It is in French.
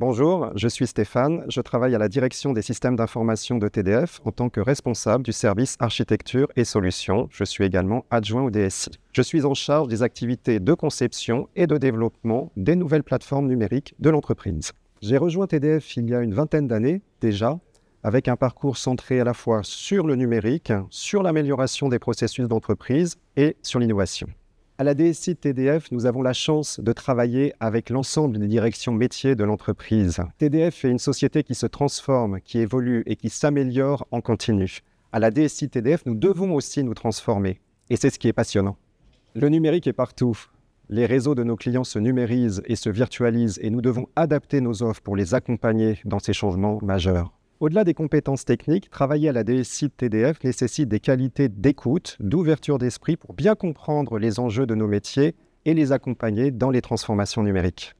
Bonjour, je suis Stéphane, je travaille à la direction des systèmes d'information de TDF en tant que responsable du service architecture et solutions. Je suis également adjoint au DSI. Je suis en charge des activités de conception et de développement des nouvelles plateformes numériques de l'entreprise. J'ai rejoint TDF il y a une vingtaine d'années déjà, avec un parcours centré à la fois sur le numérique, sur l'amélioration des processus d'entreprise et sur l'innovation. À la DSI TDF, nous avons la chance de travailler avec l'ensemble des directions métiers de l'entreprise. TDF est une société qui se transforme, qui évolue et qui s'améliore en continu. À la DSI TDF, nous devons aussi nous transformer. Et c'est ce qui est passionnant. Le numérique est partout. Les réseaux de nos clients se numérisent et se virtualisent et nous devons adapter nos offres pour les accompagner dans ces changements majeurs. Au-delà des compétences techniques, travailler à la DSI TDF nécessite des qualités d'écoute, d'ouverture d'esprit pour bien comprendre les enjeux de nos métiers et les accompagner dans les transformations numériques.